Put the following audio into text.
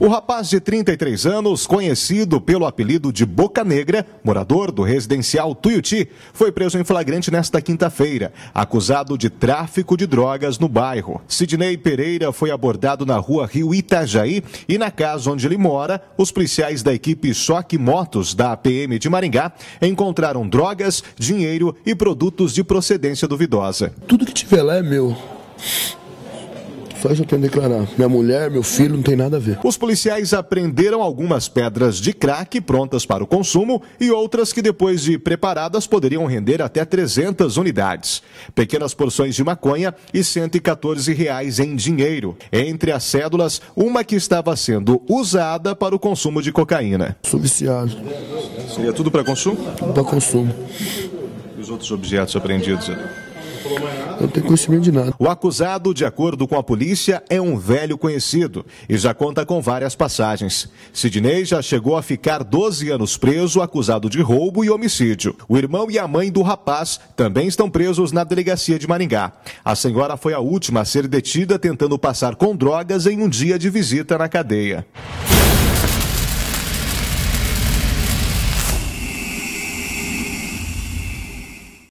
O rapaz de 33 anos, conhecido pelo apelido de Boca Negra, morador do residencial Tuiuti, foi preso em flagrante nesta quinta-feira, acusado de tráfico de drogas no bairro. Sidney Pereira foi abordado na rua Rio Itajaí e na casa onde ele mora, os policiais da equipe Choque Motos da APM de Maringá encontraram drogas, dinheiro e produtos de procedência duvidosa. Tudo que tiver lá é meu. Só isso eu tenho a declarar. Minha mulher, meu filho, não tem nada a ver. Os policiais apreenderam algumas pedras de crack prontas para o consumo e outras que, depois de preparadas, poderiam render até 300 unidades. Pequenas porções de maconha e R$ 114 reais em dinheiro. Entre as cédulas, uma que estava sendo usada para o consumo de cocaína. Sou Seria tudo para consumo? Para consumo. E os outros objetos apreendidos? Né? Não tem conhecimento de nada. O acusado, de acordo com a polícia, é um velho conhecido e já conta com várias passagens. Sidney já chegou a ficar 12 anos preso, acusado de roubo e homicídio. O irmão e a mãe do rapaz também estão presos na delegacia de Maringá. A senhora foi a última a ser detida tentando passar com drogas em um dia de visita na cadeia.